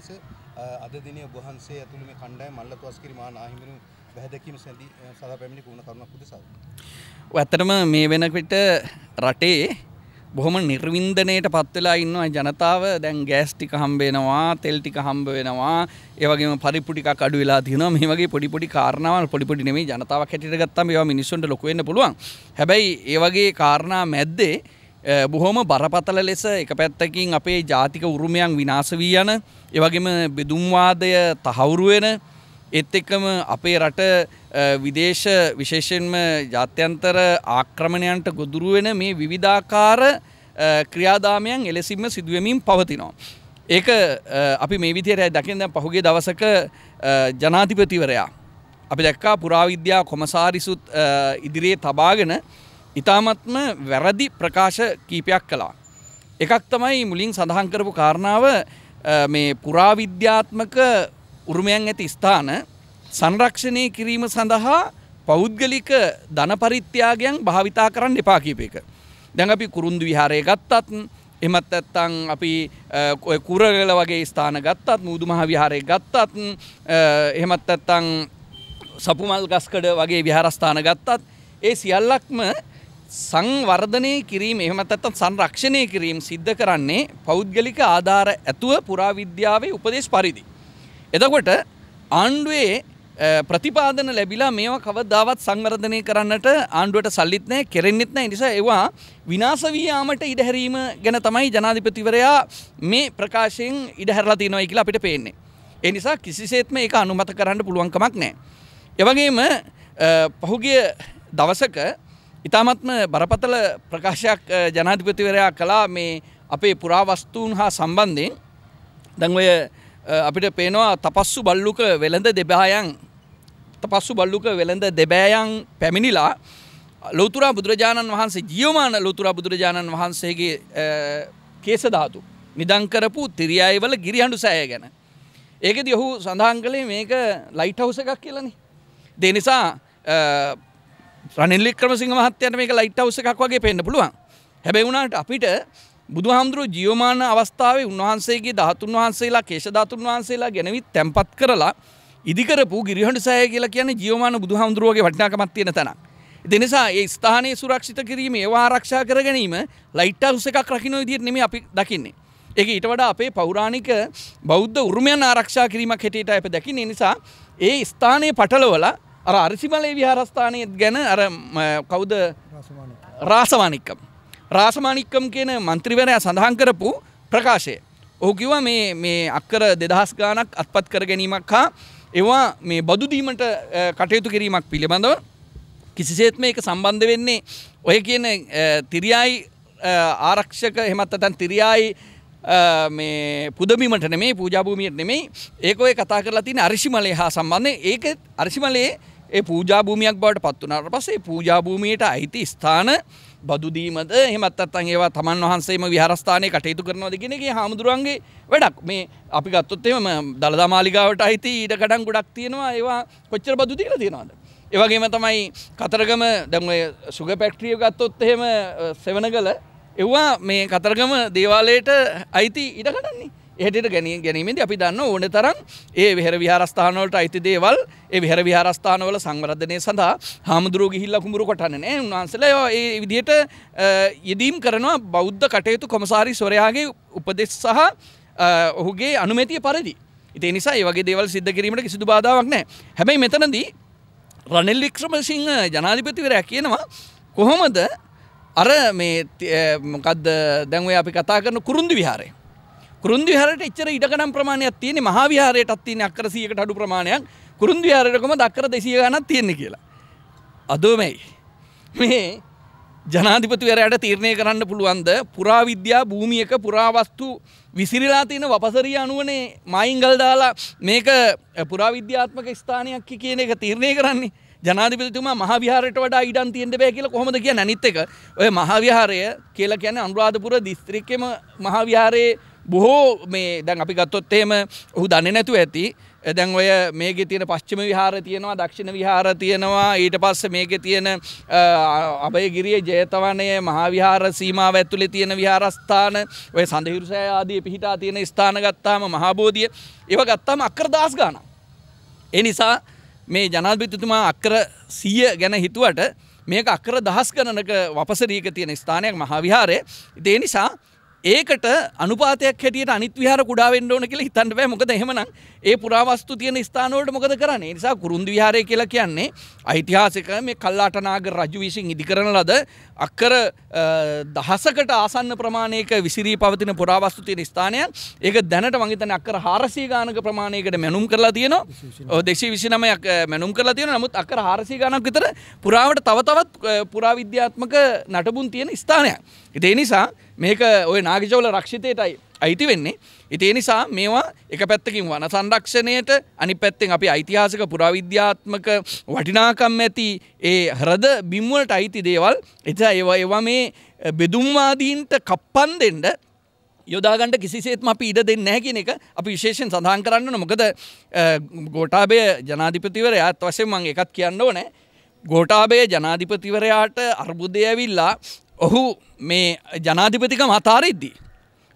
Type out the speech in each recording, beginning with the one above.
වහන්ස අද දිනේ ඔබ වහන්සේ ඇතුළු මේ කණ්ඩායම මල්ලතුස්කිරි මහා නාහිමිරු වැහැදැකීම සඳී සදා පැමිණි කුණ කරුණක් උදෙසා. ඇත්තටම මේ වෙනකොට රටේ බොහොම නිර්වින්දනයට පත්වෙලා ඉන්නවා ජනතාව දැන් ගෑස් ටික හම්බෙනවා තෙල් ටික හම්බ වෙනවා ඒවගේම පරිපු ටිකක් අඩු වෙලා තියෙනවා මේ වගේ පොඩි පොඩි කාරණාවල් පොඩි පොඩි නෙමෙයි ජනතාවක් හැටියට ගත්තම ඒවා මිනිස්සුන්ට ලොකු වෙන්න පුළුවන් හැබැයි ඒ වගේ කාරණා මැද්දේ බොහොම බරපතල ලෙස එක පැත්තකින් අපේ ජාතික උරුමයන් විනාශ වී යන එවගේම බෙදුම්වාදය තහවුරු වෙන ඒත් එක්කම අපේ රට විදේශ විශේෂයෙන්ම ජාත්‍යන්තර ආක්‍රමණයන්ට ගොදුරු වෙන මේ විවිධාකාර ක්‍රියාදාමයන් එලෙසින්ම සිදුවෙමින් පවතිනවා. ඒක අපි මේ විදිහට දකින්න දැන් පහුගිය දවසක ජනාධිපතිවරයා අපි දැක්කා පුරාවිද්‍යා කොමසාරිසුත් ඉදිරියේ තබාගෙන ඉතාමත්ම වැරදි ප්‍රකාශ කීපයක් කළා. එකක් තමයි මුලින් සඳහන් කරපු කාරණාව මේ පුරාවිද්‍යාත්මක උරුමයන් ඇති ස්ථාන සංරක්ෂණය කිරීම සඳහා පෞද්ගලික ධන පරිත්‍යාගයන් භාවිතා කරන්න එපා කියප එක. දැන් අපි කුරුන්දු විහාරය ගත්තත් එමත් ඇත්තං අපි කුරගල වගේ ස්ථාන ගත්තත් මුූදු මහ විහාරය ගත්තත් එහෙමත් ඇත්තං සපුමල් ගස්කඩ වගේ විහාරස්ථාන ගත්තත් ඒ සියල්ලක්ම සංවර්ධනය කිරීම එහෙමත් නැත්නම් සංරක්ෂණය කිරීම සිද්ධ කරන්නේ පෞද්ගලික ආධාර ඇතුව පුරාවිද්‍යාවේ උපදේශ පරිදි. එතකොට ආණ්ඩුවේ ප්‍රතිපාදන ලැබිලා මේවා කවදාවත් සංවර්ධනය කරන්නට ආණ්ඩුවට සල්ලිත් නැහැ කෙරෙන්නෙත් නැහැ නිසා ඒවා විනාශ වී යාමට ඉඩ හැරීම ගැන තමයි ජනාධිපතිවරයා මේ ප්‍රකාශයෙන් ඉඩ හැරලා තියෙනවා කියලා අපිට පේන්නේ. ඒ නිසා කිසිසේත්ම ඒක අනුමත කරන්න පුළුවන් කමක් නැහැ. එවැගේම පහුගිය දවසක ඉතාමත්ම බරපතල ප්‍රකාශයක් ජනාධිපතිවරයා කලා මේ අපේ පුරාවස්තුූන් හා සම්බන්ධයෙන් දැන්ඔය අපිට පේනවා තපස්සු බල්ලුක වෙළඳ දෙබායන් තපස්සු බල්ලුක වෙළඳ දෙබෑයන් පැමිණිලා ලෝතුරා බුදුරජාණන් වහන්සේ ජියවමාන ලෝතුරා බුදුරජාණන් වහන්සේගේ කේසධාතු නිදංකරපු තිරියයිවල ගිරිහඬු සෑය ගැන. ඒකෙද ඔහු සඳහන් කළේ මේක ලයිට් හවස එකක් කියලනි. දෙනිසා රනිල්ලි ක්‍රමසිංහ මහත්තයට මේක ලයිට් හවුස් එකක් වගේ පෙන්න පුළුවන් හැබැයි වුණාට අපිට බුදුහාමුදුරු ජීවමාන අවස්ථාවේ උන්වහන්සේගේ ධාතුන් වහන්සේලා කේශධාතුන් වහන්සේලා ගැනවිත් තැන්පත් කරලා ඉදිකරපු ගිරිහඬු සෑය කියලා කියන්නේ ජීවමාන බුදුහාමුදුරුවගේ වටිනාකමක් තියෙන තැනක්. දෙනිසා ඒ ස්ථානයේ සුරක්ෂිත කිරීම ඒවා ආරක්ෂා කර ගැනීම ලයිට් හවුස් එකක් රකින්න විදිහට නෙමෙයි අපි දකින්නේ. ඒක ඊට වඩා අපේ පෞරාණික බෞද්ධ උරුමයන් ආරක්ෂා කිරීමක් හැටියට අපි දකින්නේ නිසා ඒ ස්ථානයේ පටලවලා අර අරිසිමලේ විහාරස්ථානයත් ගැන අර කවුද රාසමානික්කම්. රාසමානික්කම් කියන මන්ත්‍රීවරයා සඳහන් කරපු ප්‍රකාශය. ඔහු කිව්වා මේ මේ අක්කර දෙදහස් ගානක් අත්පත් කර ගැනීමක් හා ඒවා මේ බදුදීමට කටයුතු කිරීමක් පිළිබඳව කිසිසේත්ම ඒක සම්බන්ධ වෙන්නේ ඔය කියන තිරියායි ආරක්ෂක හෙමත් අතන් තිරියායි මේ පුදබිමට නෙමේ පූජාභූමියට නෙමෙයි ඒක ඔය කතා කරලා තියෙන අරිසිමලේ හා සම්බන්ධය ඒක අරිසිමලේ ඒ පූජාභූමියක් බවට පත් වුණාට පස්සේ පූජාභූමියට අයිති ස්ථාන බදුදීමද එහෙමත් නැත්නම් ඒවා තමන් වහන්සේම විහාරස්ථානයේ කටයුතු කරනවද කියන එක හාමුදුරුවන්ගේ වැඩක්. මේ අපි ගත්තොත් එහෙම දළදා මාලිගාවට අයිති ඊට ගඩන් ගොඩක් තියෙනවා. ඒවා කොච්චර බදු දීලා තියෙනවද? ඒ වගේම තමයි කතරගම දැන් ඔය සුගර් ෆැක්ටරිය ගත්තොත් එහෙම සෙවනගල එවා මේ කතරගම දේවාලයට අයිති ඉඩකටන්නේ එහටට ගැනී ගැනීමද අපි දන්න ඕන තරම් ඒ විහර විහාරස්ථානවලට අයිති දේවල් ඒ විහර විහාරස්ථානවල සංවරධනය සඳහා හාමුදුරුව ගිහිල්ල කුඹුරු කොටන්න නෑ උන්වහන්සල ඒ විදියට යෙදීම් කරනවා බෞද්ධ කටයුතු කොමසාරි ස්වරයාගේ උපදෙස් සහ ඔහුගේ අනුමැතිය පරදි ඉතිේ නිසා ඒවගේ දේවල් සිද්ධ කිරීමට කිසිදු බාධාවක් නෑ හැබැයි මෙතනදී රනිල්ලික්ෂම සිංහ ජනාධිපතිවරයක් කියනවා කොහොමද අර මේ මොකක්ද දැන්ව අපි කතා කරන කුරුන්දු විහාරය. කුරුන්දු විහාරයට එච්චර ඉඩකඩම් ප්‍රමාණයක් තියෙන්නේ මහා විහාරයටත් තියෙන අක්කර 100කට අඩු ප්‍රමාණයක් කුරුන්දු විහාරයට කොහමද අක්කර 200 ගණන් තියෙන්නේ කියලා. අදෝමයි. මේ ජනාධිපතිවරයාට තීරණය කරන්න පුළුවන්ද පුරාවිද්‍යා භූමියක පුරාවස්තු විසිරිලා තියෙන වපසරිය අනුවනේ මයින්ගල් දාලා මේක පුරාවිද්‍යාත්මක ස්ථානයක් කියන එක තීරණය කරන්නේ ජනාධිපතිතුමා මහාවිහාරයට වඩා ඉඩම් තියෙන්න බෑ කියලා කොහොමද කියන්නේ අනිත් එක ඔය මහාවිහාරය කියලා කියන්නේ අනුරාධපුර දිස්ත්‍රික්කෙම මහාවිහාරයේ බොහෝ මේ දැන් අපි ගත්තොත් එහෙම ඔහු දන්නේ නැතුව ඇති දැන් ඔය මේකේ තියෙන පස්චිම විහාර තියෙනවා දක්ෂිණ විහාර තියෙනවා ඊට පස්සේ මේකේ තියෙන අබයගිරියේ ජයතවනයේ මහාවිහාර සීමාව ඇතුලේ තියෙන විහාරස්ථාන ඔය සඳහිරුසෑය ආදී පිහිටා තියෙන ස්ථාන ගත්තාම මහබෝධිය ඒව ගත්තාම අක්කර දාස් ගාණක් ඒ නිසා මේ ජනාධිපතිතුමා අක්කර 100 ගැන හිතුවට මේක අක්කර දහස් ගණනක වපසරීක තියෙන ස්ථානයක් මහා විහාරය. ඒ නිසා ඒකට අනුපාතයක් හැටියට අනිත් විහාර කුඩා වෙන්න ඕන කියලා හිතන්න බෑ මොකද එහෙමනම් ඒ පුරාවස්තු තියෙන ස්ථාන වලට මොකද කරන්නේ? ඒ නිසා කුරුන්දු විහාරය කියලා කියන්නේ ඓතිහාසික මේ කල්ලාටනාග රජු විසින් ඉදිකරන ලද අක්කර දහසකට ආසන්න ප්‍රමාණයක විසිරී පවතින පුරාවස්තු තියෙන ස්ථානයක්. ඒක දැනට මං හිතන්නේ අක්කර 400 ගානක ප්‍රමාණයකට මැනුම් කරලා තියෙනවා. ඔව් 229ක් මැනුම් කරලා තියෙනවා. නමුත් අක්කර 400 ගානක් විතර පුරාවට තව තවත් පුරාවිද්‍යාත්මක නටබුන් තියෙන ස්ථානයක්. ඒ නිසා මේක ඔය නාගජවල රක්ෂිතයටයි අයිති වෙන්නේ. ඉතිේ නිසා මේවා එක පැත්තකින් වන සංරක්ෂණයට අනි පැත්තෙන් අපි ඓතිහාසික පුරාවිද්‍යාත්මක වටිනාකම් ඇති ඒ හරද බිම්වලට අයිති දේවල් එතා ඒවා ඒවා මේ බෙදුම්වාදීන්ට කප්පන් දෙෙන්ට යොදාගන්ට කිසිසේත්ම අපි ඉඩ දෙන්න හැකින එක අපි විශේෂෙන් සඳහන් කරන්න නොමොකද ගෝටාබය ජනාධිපතිවරයා අත් වශයෙන් මං එකත් කියන්න ඕනෑ ගෝටාබේ ජනාධිපතිවරයාට අර්බුදය ඇවිල්ලා ඔහු මේ ජනාධිපතිකම අතාරෙද්දී.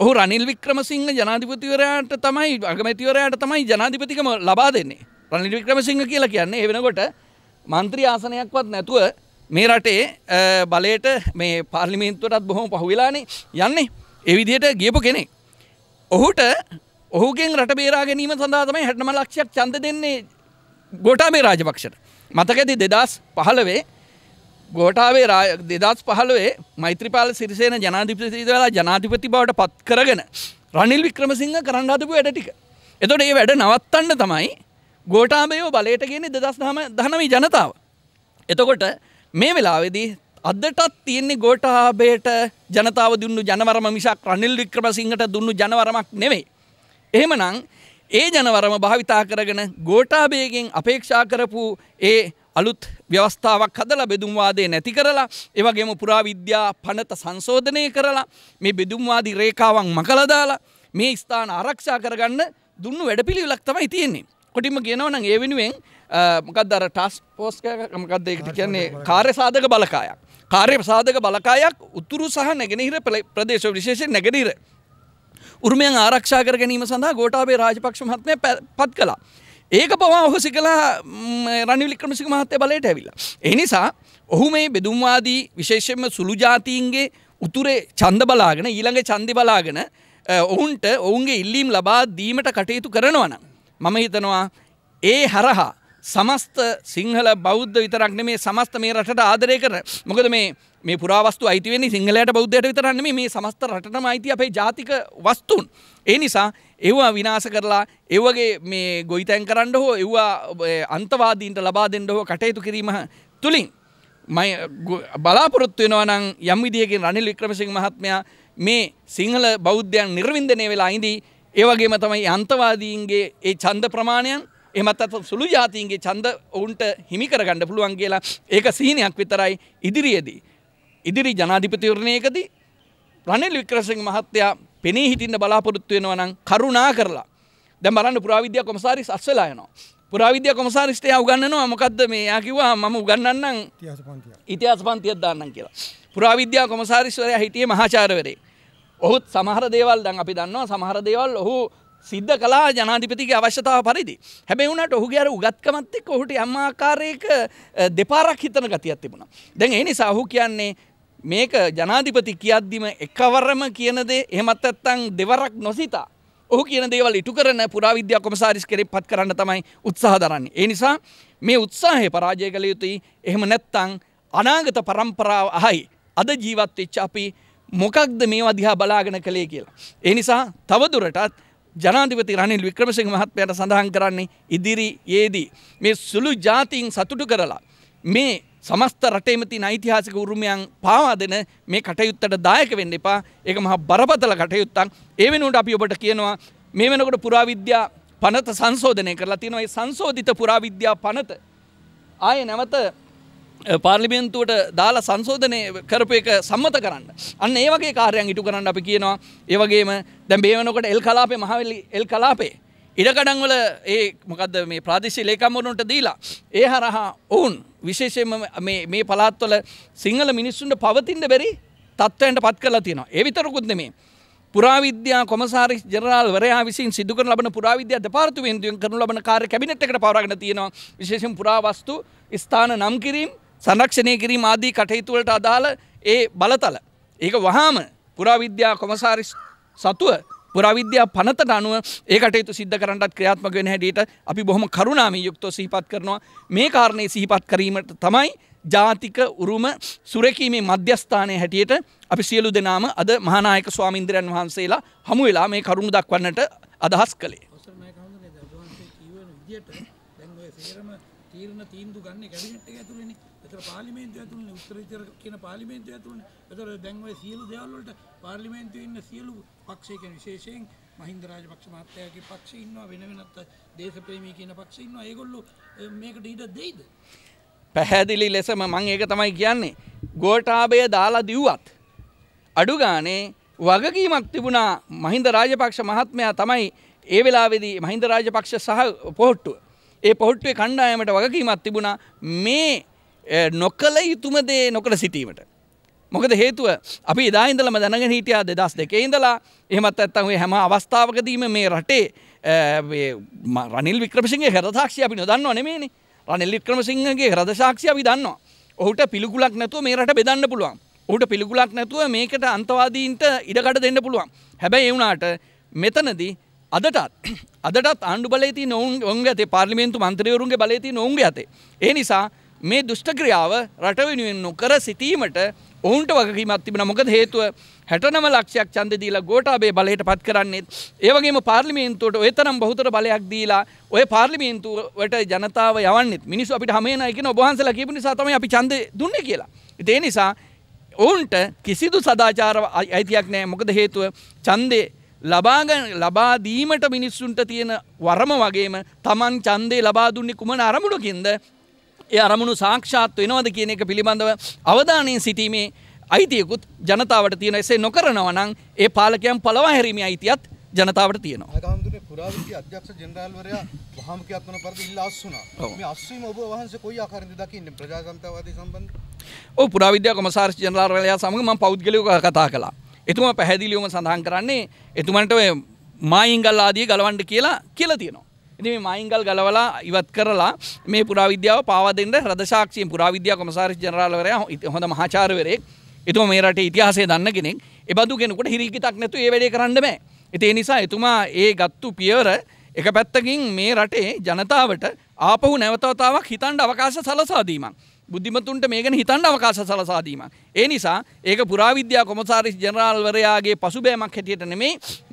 ඔහු රනිල් වික්‍රමසිංහ ජනාධිපතිවරයාට තමයි අගමැතිවරයාට තමයි ජනාධිපතිකම ලබා දෙන්නේ. රනිල් වික්‍රමසිංහ කියලා කියන්නේ ඒ වෙනකොට මන්ත්‍රි ආසනයක්වත් නැතුව මේ රටේ බලයට මේ පාර්ලිමේන්තුවටත් බොහොම පහුවෙලානේ යන්නේ. ඒ විදිහට ගියපු කෙනෙක්. ඔහුට ඔහුගෙන් රට බේරා ගැනීම සඳහා තමයි 60 ලක්ෂයක් ඡන්ද දෙන්නේ ගෝඨාභය රාජපක්ෂට. මතකද 2015 ගෝටාවේ දෙදස් පහළුවේ මෛත්‍රපාල සිරිසේන ජනාධිපති වෙලා ජනාධිපති බවට පත් කරගෙන රනිල් වික්‍රමසිංහ කරන්න අදපු වැඩ ටික. එතොට ඒ වැඩ නවත්තන්න තමයි ගෝටාමයෝ බලයට ගෙන දෙදස් නම දනවී ජනතාව. එතකොට මේ වෙලාවෙදී අදටත් තියෙන්නේ ගෝටාබේට ජනතාව දුන්නු ජනවරම මිසක් රනිල් වික්‍රමසිංහට දුන්නු ජනවරමක් නෙවෙයි. එහෙමනම් ඒ ජනවරම භාවිතා කරගෙන ගෝටාබේගෙන් අපේක්ෂා කරපු ඒ අලුත් ව්‍යවස්ථාවක් හදලා බෙදුම්වාදය නැති කරලා ඒවගේම පුරාවිද්‍යා පනත සංශෝධනය කරලා මේ බෙදුම්වාදී රේකාවන් මකලදාලා මේ ස්ථාන ආරක්ෂා කරගන්න දුන්නු වැඩපිළිවෙලක් තමයි තියෙන්නේ. කොටිම කියනවා නම් ඒ වෙනුවෙන් මොකක්ද අර ටාස්ක් ෆෝස් එකක් මොකක්ද ඒකට කියන්නේ කාර්ය සාධක බලකායක්. කාර්ය සාධක බලකායක් උතුරු සහ නැගෙනහිර ප්‍රදේශ විශේෂයෙන් නැගෙනහිර උරුමයන් ආරක්ෂා කර ගැනීම සඳහා ගෝඨාභය රාජපක්ෂ මහත්මයා පත් කළා. ඒක පවා ඔහුසි කලා රනිවිලික්‍රමසික මහත්තය බලයට ඇවිල්ලා. එනිසා ඔහු මේ බෙදුම්වාදී විශේෂෙන්ම සුළු ජාතීන්ගේ උතුරේ චන්ද බලාගෙන ඊළඟ චන්දි බලාගෙන ඔවුන්ට ඔවුන්ගේ ඉල්ලීම් ලබා දීමට කටයුතු කරනවන. මම හිතනවා ඒ හරහා සමස්ත සිංහල බෞද්ධ විතරක්න මේ සමස්ත මේ රටට ආදරය කර මොකද මේ මේ පුරාවස්තු අයිතිවෙන්නේ සිංහලයට බෞද්ධයට විතරන්න මේ සමස්ත රටම අයිති අපේ ජාතික වස්තුන්. ඒ නිසා එවවා විනාස කරලා එවගේ මේ ගොයිතැන් කරන්න හෝ එවවා අන්තවාදීන්ට ලබා දෙන්න හෝ කටයුතු කිරීම තුළින්. මයි බලාපොරොත්තු වෙනවා නම් යම් විදියකින් රනිල් වික්‍රමසිංහ මහත්මයා මේ සිංහල බෞද්ධයන් නිර්වින්දනය වෙලා අයිදී ඒවගේම තමයි අන්තවාදීන්ගේ ඒ චන්ද ප්‍රමාණයන් එමත් අත් සුළු ජාතීන්ගේ චන්ද ඔවුන්ට හිමිකරගණඩ පුළුවන් කියලා ඒක සීනයක් විතරයි ඉදිරියේදී. ඉදිරි ජනාධිපතිවරණයකදී රනිල් වික්‍රමසිංහ මහත්තයා පෙනී හිටින්න බලාපොරොත්තු වෙනවා නම් කරුණා කරලා දැන් බලන්න පුරාවිද්‍යා කොමසාරිස් අස්සලා යනවා පුරාවිද්‍යා කොමසාරිස්ට එයා උගන්වනවා මොකද්ද මේ එයා කිව්වා මම උගන්වන්නම් ඉතිහාස පන්තියක් ඉතිහාස පන්තියක් දාන්නම් කියලා පුරාවිද්‍යා කොමසාරිස්වරයා හිටියේ මහාචාර්යවරේ ඔහුත් සමහර දේවල් දැන් අපි දන්නවා සමහර දේවල් ඔහු සිද්ධ කලා ජනාධිපතිගේ අවශ්‍යතාව පරිදි හැබැයි වුණට ඔහුගේ අර උගත්කමත් එක්ක ඔහුට යම් ආකාරයක දෙපාරක් හිතන ගතියක් තිබුණා. දැන් ඒ නිසා ඔහු කියන්නේ මේක ජනාධිපති කියද්දිම එකවරම කියන දේ එහෙමත් නැත්නම් දෙවරක් නොසිතා ඔහු කියන දේවල් ඉටු කරන පුරාවිද්‍යා කොමසාරිස් කෙරේ පත් කරන්න තමයි උත්සාහ දරන්නේ. ඒ නිසා මේ උත්සාහය පරාජය කළ යුතුයි. එහෙම නැත්නම් අනාගත પરම්පරාව අහයි අද ජීවත් වෙච්ච අපි මොකක්ද මේවා දිහා බලාගෙන කළේ කියලා. ඒ නිසා තවදුරටත් ජනාධිපති රනිල් වික්‍රමසිංහ මහත්මයාට සඳහන් කරන්නේ ඉදිරියේදී මේ සුළු ජාතීන් සතුටු කරලා මේ සමස්ත රටේම තියෙන ඓතිහාසික උරුමයන් පාවා දෙන මේ කටයුත්තට දායක වෙන්න එපා. ඒක මහා බරපතල කටයුත්තක්. ඒ වෙනුවට අපි ඔබට කියනවා මේ වෙනකොට පුරාවිද්‍යා පනත සංශෝධනය කරලා තියෙනවා. ඒ සංශෝධිත පුරාවිද්‍යා පනත ආයේ නැවත පාර්ලිමේන්තුවට දාලා සංශෝධනය කරපු එක සම්මත කරන්න. අන්න ඒ වගේ කාර්යයන් ඉටු කරන්න අපි කියනවා. ඒ වගේම දැන් මේ වෙනකොට එල් කලාපේ මහවැලි එල් කලාපේ ඉඩකඩංවල ඒ මොකද මේ ප්‍රාදේශී ලේකම්වරුන්ට දීලා ඒ හරහා ඔවුන් විශේෂයෙන්ම මේ පළාත්වල සිංහල මිනිස්සුන්ට පවතින්න බැරි තත්ත්වයන්ට පත් කරලා තියෙනවා. ඒ විතරකුත් නෙමේ. පුරාවිද්‍යා කොමසාරි ජෙනරාල් වරයා විසින් සිදු කරන ලබන පුරාවිද්‍යා දෙපාර්තමේන්තුවෙන් කරනු ලබන කාර්ය කැබිනට් එකට පවරාගෙන තියෙනවා. විශේෂයෙන් පුරාවස්තු ස්ථාන නම් කිරීම, සංරක්ෂණය කිරීම ආදී කටයුතු වලට අදාළ ඒ බලතල. ඒක වහාම පුරාවිද්‍යා කොමසාරි සතුව පුරාවිද්‍යා පනතට අනුව ඒ කටයුතු සිද්ධ කරන්නත් ක්‍රියාත්මක වෙන හැටියට අපි බොහොම කරුණාමී යුක්තව සිහිපත් කරනවා මේ කාරණේ සිහිපත් කිරීමට තමයි ජාතික උරුම සුරකීමේ මධ්‍යස්ථානය හැටියට අපි සියලු දෙනාම අද මහානායක ස්වාමින්ද්‍රයන් වහන්සේලා හමු වෙලා මේ කරුණු දක්වන්නට අදහස් කළේ. තීරණ තීන්දු ගන්න කැබිනට් එක ඇතුළේනේ එතන පාර්ලිමේන්තුව ඇතුළේ උත්තරීතර කියන පාර්ලිමේන්තුව ඇතුළේ. එතන දැන් ওই සියලු දේවල් වලට පාර්ලිමේන්තුවේ ඉන්න සියලු පක්ෂ කියන විශේෂයෙන් මහින්ද රාජපක්ෂ මහත්තයාගේ පක්ෂේ ඉන්නවා වෙන වෙනත් දේශප්‍රේමී කියන පක්ෂේ ඉන්නවා. ඒගොල්ලෝ මේකට ඉඩ දෙයිද? පැහැදිලි ලෙසම මම ඒක තමයි කියන්නේ. ගෝඨාභය දාලා දිව්වත් අඩු ගානේ වගකීමක් තිබුණා මහින්ද රාජපක්ෂ මහත්මයා තමයි ඒ වෙලාවේදී මහින්ද රාජපක්ෂ සහ පොහොට්ටුව. ඒ පොහොට්ටුවේ කණ්ඩායමට වගකීමක් තිබුණා මේ නොකළ යුතුම දේ නොකට සිටීමට. මොකද හේතුව අපි ඉදායින්දලම දැනගෙන හිටියා දෙදස් දෙකේ ඉඳලා එහෙමත් ඇත්තන් ඔය හැම අවස්ථාවකදීම මේ රටේ රනිල් වික්‍රමසිංහගේ හරදසාක්ෂිය අපි නොදන්නව නෙමෙයිනේ. රනිල් වික්‍රමසිංහගේ හරදසාක්ෂිය අපි දන්නවා. ඔහුට පිළිකුලක් නැතුව මේ රට බෙදන්න පුළුවන්. ඔහුට පිළිකුලක් නැතුව මේකට අන්තවාදීන්ට ඉඩකඩ දෙන්න පුළුවන්. හැබැයි ඒ වුණාට මෙතනදී අදටත් අදටත් ආණ්ඩු බලයේ තියෙන ඔවුන් ඔවුන්ගේ ඇතේ පාර්ලිමේන්තු මන්ත්‍රීවරුන්ගේ බලයේ තියෙන ඔවුන්ගේ ඇතේ. ඒ නිසා මේ දුෂ්ටක්‍රියාව රට වෙනුවෙන් නොකර සිටීමට ඔවුන්ට වගකීමක් තිබෙන මොකද හේතුව හැටනම ලක්ෂයක් ඡන්ද දීලා ගෝඨාභය බලයට පත් කරන්නේත් ඒ වගේම පාර්ලිමේන්තුවට ඔය තරම් බහුතර බලයක් දීලා ඔය පාර්ලිමේන්තුවට ජනතාව යවන්නේත් මිනිස්සු අපිට හැම නයි කියන ඔබ වහන්සේලා කියපු නිසා තමයි අපි ඡන්ද දුන්නේ කියලා. ඒ නිසා ඔවුන්ට කිසිදු සදාචාර අයිතියක් නැහැ මොකද හේතුව ඡන්දේ ලබාගන්න ලබා දීමට මිනිස්සුන්ට තියෙන වරම වගේම Taman ඡන්දේ ලබා දුන්නේ කුමන අරමුණකින්ද ඒ අරමුණු සාක්ෂාත් වෙනවද කියන එක පිළිබඳව අවධානයෙන් සිටීමේ අයිතියකුත් ජනතාවට තියෙන එසේ නොකරනවා නම් ඒ පාලකයන් පළවා හැරීමේ අයිතියත් ජනතාවට තියෙනවා. ගහමුදුනේ පුරාවිද්‍ය අධ්‍යක්ෂ ජෙනරාල්වරයා වහාමකියත් වන පරිදි ඉල්ලා අස්වුණා. මේ අස්වීම ඔබ වහන්සේ කොයි ආකාරයෙන්ද දකින්නේ ප්‍රජාතන්ත්‍රවාදී සම්බන්ධ? ඔව් පුරාවිද්‍යා කොමසාරිස් ජෙනරාල්වරයා සමග මම පෞද්ගලිකව කතා කළා. එතුමා පැහැදිලිවම සඳහන් කරන්නේ එතුමන්ට ඔය මායිංගල් ආදී ගලවන්න කියලා කියලා තියෙනවා. ඉතින් මේ මයින්ගල් ගලවලා ඉවත් කරලා මේ පුරාවිද්‍යාව පාවා දෙන්න රදශාක්ෂියෙන් පුරාවිද්‍යා කොමසාරිස් ජනරාල්වරයා හොඳ මහාචාර්යවරයෙක් එතුමා මේ රටේ ඉතිහාසය දන්න කෙනෙක්. ඒ බඳු කෙනෙකුට හිරිකිතක් නැතුව මේ වැඩේ කරන්න බෑ. ඉතින් ඒ නිසා එතුමා ඒ ගත්තු පියවර එක පැත්තකින් මේ රටේ ජනතාවට ආපහු නැවතවතාවක් හිතන්න අවකාශ සලසා දීමක්. බුද්ධිමතුන්ට මේකන හිතන්න අවකාශ සලසාදීම. ඒ නිසා ඒක පුරාවිද්‍යා කොමසාරිස් ජනරාල්වරයාගේ පසුබෑමක් හැටියට නෙමේ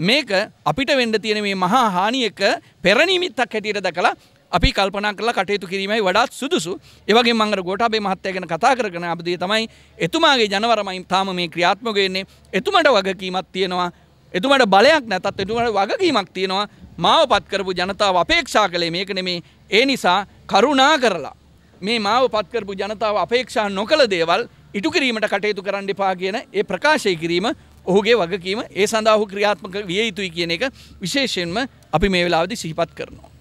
මේක අපිට වෙන්ඩ තියෙන මේ මහා හානියක පෙරණීමිත්තක් හැටියට දකලා අපි කල්පනා කරලා කටයුතු කිරීමයි වඩාත් සුදුසු. ඒවගේ මංගර ගෝඨාභය මහත්තයා ගැන කතා කරගෙන අපදී තමයි එතුමාගේ ජනවරමයි තාම මේ ක්‍රියාත්මක වෙන්නේ. එතුමට වගකීමක් තියෙනවා. එතුමට බලයක් නැතත් එතුමට වගකීමක් තියෙනවා. මාව පත් කරපු ජනතාව අපේක්ෂා කළේ මේක නෙමේ. ඒ නිසා කරුණා කරලා මේ මාව පත්කරපු ජනතාව අපේක්ෂා නොකළ දේවල් ඉටු කිරීමට කටයුතු කරන්න එපා කියන ඒ ප්‍රකාශය කිරීම ඔහුගේ වගකීම ඒ සඳහු ක්‍රියාත්මක විය යුතුයි කියන එක විශේෂයෙන්ම අපි මේ වෙලාවදි සිහිපත් කරනවා.